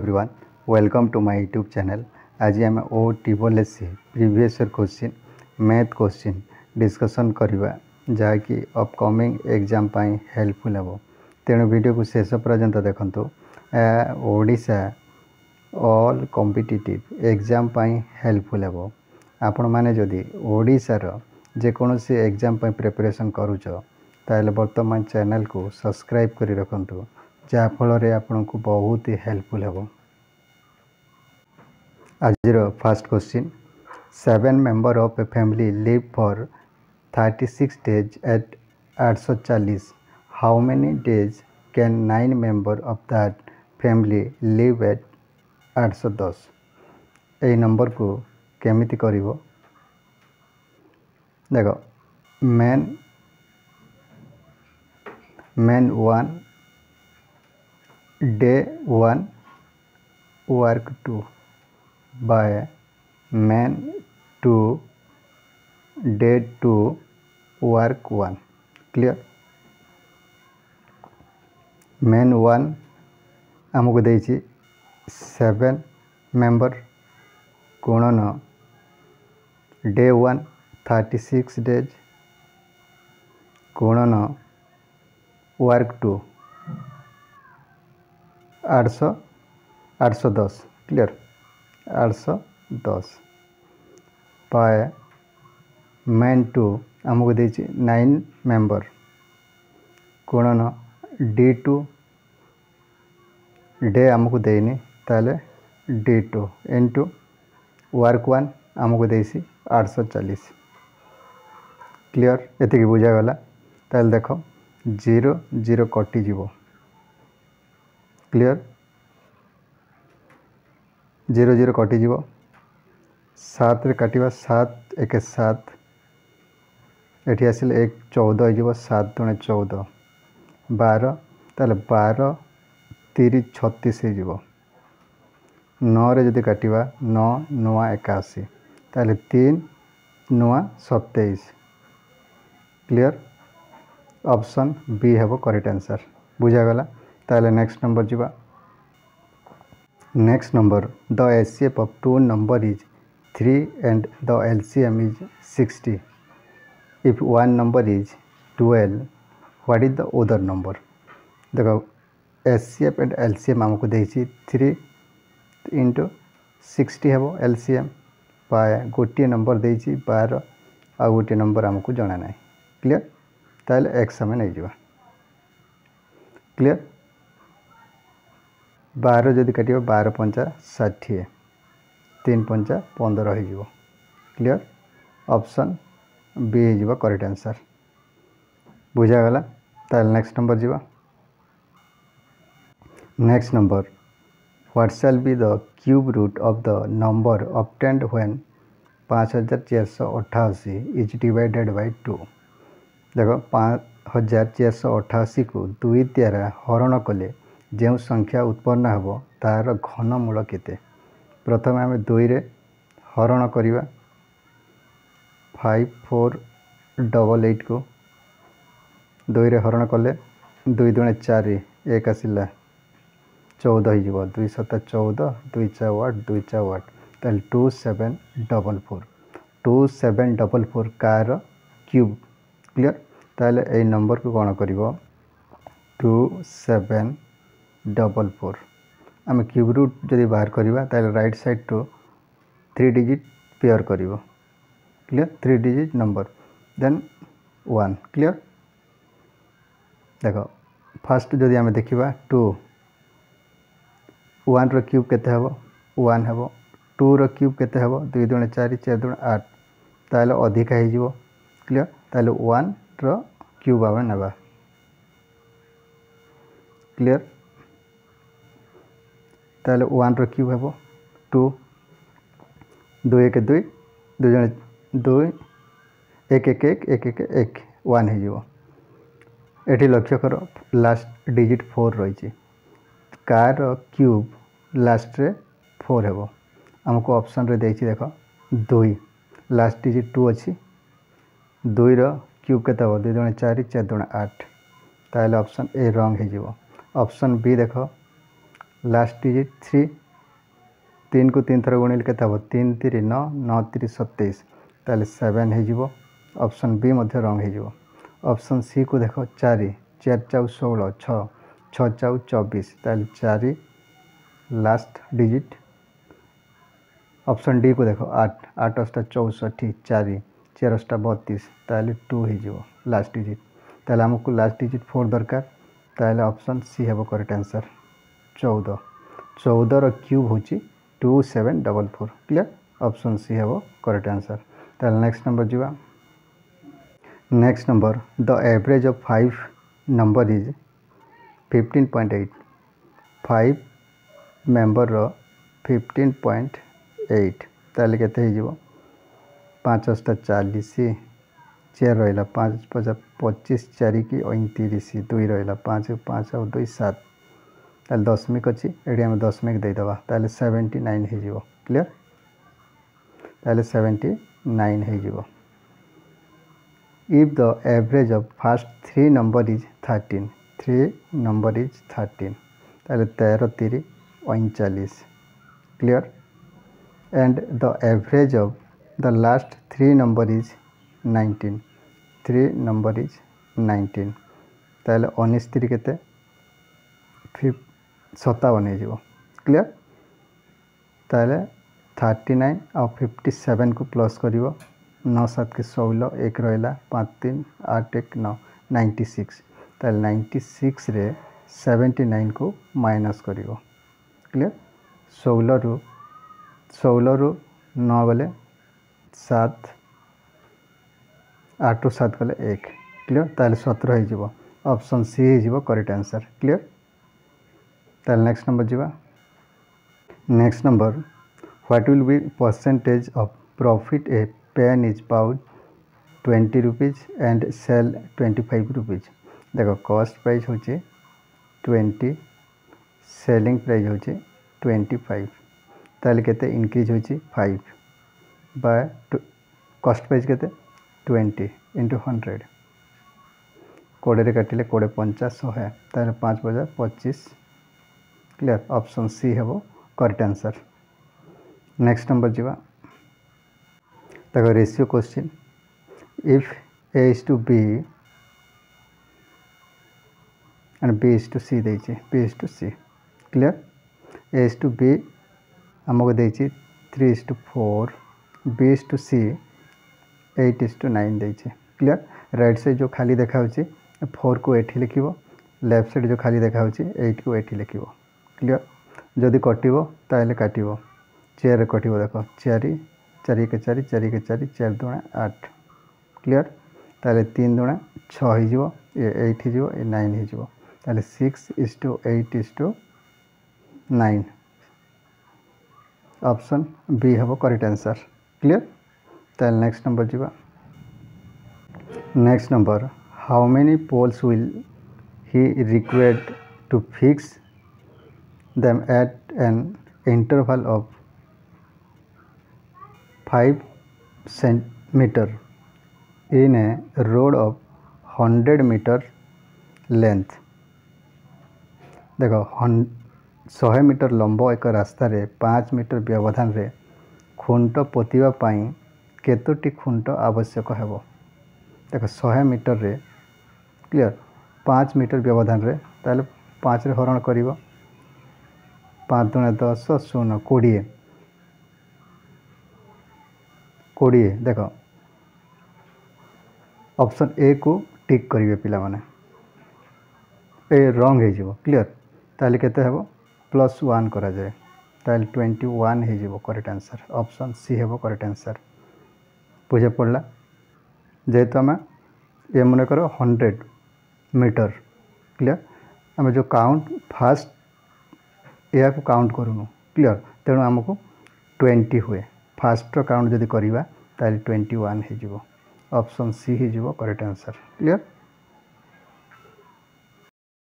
everyone welcome to my YouTube channel आज आम ओ टेबल S C previous question math question discussion करवा जहाँकि अबकमिंग एग्जाम हेल्पफुल हे तेणु भिड को शेष पर्यटन देखु ओडा अल कम्पिटेटिव एग्जाम हेल्पफुल हे आपण मैंने ओडार जेकोसी एग्जाम प्रिपेरेसन करुच ताल बर्तमान चैनल को सब्सक्राइब कर रखुद ଯାହାଫଳରେ ଆପଣଙ୍କୁ बहुत ही हेल्पफुल ଆଜିର first question seven member of a family live for thirty six days at आठ सौ चालीस how many days can nine member of that family live at आठ सौ दस यही नंबर को केमी कर देख men men one day one work two by man two day two work one clear men one आमको दे सेवेन मेम्बर गुणन day one thirty six days गुणन वर्क टू आठ सौ दस क्लियर आठ सौ दस पाए मैन टू आमको दे नाइन मेंबर गुणन डी टू डे आमको देनी ताले D two N two work one आमको दे आठ सौ चालीस क्लीयर ये बुझागला ताल देख जीरो जीरो कटिजी क्लीयर जीरो जीरो कटिज सात काटा सात एक सात ये आस चौद चौदह हो सात जो चौद बार ताल बार तीस छतीस हो नौ जदि काटा नौ नुआ एकाशी तेल तीन नुआ सतैश क्लीयर ऑप्शन बी हे करेक्ट आंसर बुझागला ताले नेक्स्ट नंबर जीवा next number the HCF of two number is three and the LCM is sixty if one number is twelve what is the other number देख HCF and LCM आम को देसी three into sixty हे LCM by गोटे number दे बार आ गोटे नंबर आम को जाना ना क्लीयर तेल एक्स आम नहीं जावा क्लीयर बार जब काट बार पंचा षाठी तीन पंचा पंदर हो क्लियर ऑप्शन बी हो करेक्ट आंसर बुझागला नेक्स्ट नंबर जी next number what shall be the cube root of the number obtained when पाँच हजार चार सौ अठाशी इज डिवाइडेड बाय टू देख पाँच हजार चार सौ अठाशी को दुई तेरा हरण कले ଯେଉଁ ସଂଖ୍ୟା ଉତ୍ପନ୍ନ ହେବ ତାହାର ଘନମୂଳ କେତେ ପ୍ରଥମେ ଆମେ ଦୁଇରେ ହରଣ କରିବା ଫାଇଭ୍ ଫୋର୍ ଡବଲ୍ ଏଇଟ୍କୁ ଦୁଇରେ ହରଣ କଲେ ଦୁଇ ଦୁଣେ ଚାରି ଏକ ଆସିଲା ଚଉଦ ହୋଇଯିବ ଦୁଇ ସତା ଚଉଦ ଦୁଇ ଚା ୱାଟ୍ ଦୁଇ ଚା ୱାଟ୍ ତାହେଲେ two seven double four two seven double four କାହାର କ୍ୟୁବ୍ କ୍ଲିଅର୍ ତାହେଲେ ଏଇ ନମ୍ବରକୁ କ'ଣ କରିବ ଟୁ ସେଭେନ୍ ଡବଲ୍ ଫୋର୍ ଆମେ କ୍ୟୁବ୍ରୁ ଯଦି ବାହାର କରିବା ତାହେଲେ ରାଇଟ୍ ସାଇଡ଼୍ରୁ ଥ୍ରୀ ଡିଜିଟ୍ ପେୟାର୍ କରିବ clear three digit number then one clear ଦେଖ ଫାର୍ଷ୍ଟ ଯଦି ଆମେ ଦେଖିବା ଟୁ ୱାନ୍ର କ୍ୟୁବ୍ କେତେ ହେବ ୱାନ୍ ହେବ ଟୁର କ୍ୟୁବ୍ କେତେ ହେବ ଦୁଇ ଦୁଣେ ଚାରି ଚାରି ଦୁଣେ ଆଠ ତାହେଲେ ଅଧିକା ହେଇଯିବ କ୍ଲିଅର୍ ତାହେଲେ ୱାନ୍ର କ୍ୟୁବ୍ ଆମେ ନେବା କ୍ଲିଅର୍ তাহলে ওয়ানর কিউব হব টু দুই এক দুই দুই জন দুই এক এক এক এক এক এক ওয়ান হয়ে যাব এটি লক্ষ্য কর লাস্ট ডিজিট ফোর রয়েছে কার কিউব লাস্টরে ফোর হব ଆମକୁ ଅପସନ୍ରେ ଦେଇଛି ଦେଖ ଦୁଇ ଲାଷ୍ଟ ଡିଜିଟ୍ ଟୁ ଅଛି ଦୁଇର କ୍ୟୁବ୍ କେତେ ହେବ ଦୁଇ ଜଣ ଚାରି ଚାରି ଜଣ ଆଠ ତାହେଲେ ଅପସନ୍ ଏ ରଙ୍ଗ ହେଇଯିବ ଅପସନ୍ ବି ଦେଖ लास्ट डिजिट थ्री तीन को तीन थर गुणिले के हम तीन तीन नौ नौ तीन सतैश तेल सेवेन होप्शन बी मध्य रंग होप्शन सी को देख चार चार चाउ षोल छ चाउ चबीश तेल चार लास्ट डिजिट ऑप्शन डी को देख आठ आठ अष्टा चौष्टि चार चार अष्टा बतीस तेल टू हो लास्ट डिजिट तेल आमको लास्ट डिजिट फोर दरकार ऑप्शन सी हे करेक्ट आंसर चौदह चौदह क्यूब हूँ two seven double four clear option C हम करेक्ट आंसर तेल नेक्स्ट नंबर जीवा next number the average of five number is fifteen point eight five member fifteen point eight ताल के पांचशा चालीस चेयर रहा पचास पचीस चार कि अंतीस दुई रहा पाँच पाँच दुई सात तेल दशमिक अच्छे ये आम दशमिक देद सेवेन्टी नाइन हो क्लीयर तेल सेवेन्टी नाइन हो if the average of first three number is thirteen three number is thirteen तेल तेर तीरी अंचाश clear and the average of the last three number is nineteen three number is nineteen तेल उन्नीस तीरी के फिफ ସତାବନ ହେଇଯିବ କ୍ଲିଅର୍ ତାହେଲେ থার্টি নাইন আর ফিফটি সেভেন কু প্লস করব ন সাত কে ষোল এক রহলা পাঁচ তিন আট এক ন নাইন্টি সিক্স তাহলে নাইন্টি সিক্সরে সেভেন্টি নাইন কু মাইনস করব ক্লিয়ার ষোলরু ষোলরু ন গলে সাত আটু সাত গলে এক ক্লিয়ার তাহলে সতেরো হয়ে যাব অপশন সি হয়ে যাব করেক্ট আনসার ক্লিয়ার तेल नेक्स्ट नंबर যা next number what will be percentage of profit a pen is bought twenty rupees and sell twenty five rupees देख कस्ट प्राइस हूँ ट्वेंटी सेलिंग प्राइस हूँ twenty five ताल के increase हो five by cost price के twenty into hundred कोड़े काटिले कोड़े पंचाश शहे पाँच बजार पचीस क्लीयर ऑप्शन सी हे करेक्ट आंसर नेक्स्ट नंबर जावा तक ratio question if A is to B and B is to C दे is to C clear A is to B आमको दे three is to four B is to C eight is to nine दे clear right side जो खाली देखा four को eighty लिख left side जो खाली देखा एट को एटी लिख क्लियर जदि कटे काट चेयर कटिव देख चार चार चार चार चार चार दुणा आठ क्लीयर तेल तीन दुणा छजब एट हो नाइन हो six is to eight is to nine option B हम करेक्ट आंसर क्लियर तेल नेक्स्ट नंबर जी next number how many poles will be required to fix them at an interval of 5 centimeter in a road of 100 metre length ଦେଖ ଶହେ metre ଲମ୍ବ ଏକ ରାସ୍ତାରେ ପାଞ୍ଚ metre ବ୍ୟବଧାନରେ ଖୁଣ୍ଟ ପୋତିବା ପାଇଁ କେତୋଟି ଖୁଣ୍ଟ ଆବଶ୍ୟକ ହେବ ଦେଖ ଶହେ ମିଟରରେ କ୍ଲିଅର୍ ପାଞ୍ଚ ମିଟର ବ୍ୟବଧାନରେ ତାହେଲେ ପାଞ୍ଚରେ ହରଣ କରିବ पाँच दुण दस तो शून कोड़े कोड़े देख ऑप्शन ए को टिक करेंगे पाने रंग हो क्लियर ताल के प्लस वन कराए ताले ट्वेंटी वन हो कट आंसर ऑप्शन सी हे कट आंसर बुझा पड़ा जेहेतु आम ये मन कर हंड्रेड मीटर क्लीयर आम जो काउंट फास्ट এ অ্যাপ কাউন্ট কৰিমো ক্লিয়ার তেওঁ আমাকো 20 হ'য়ে ফাস্টৰ কাউন্ট যদি কৰিবা তাইল 21 হ'ই যাব অপচন সি হ'ই যাব करेक्ट আনসার ক্লিয়ার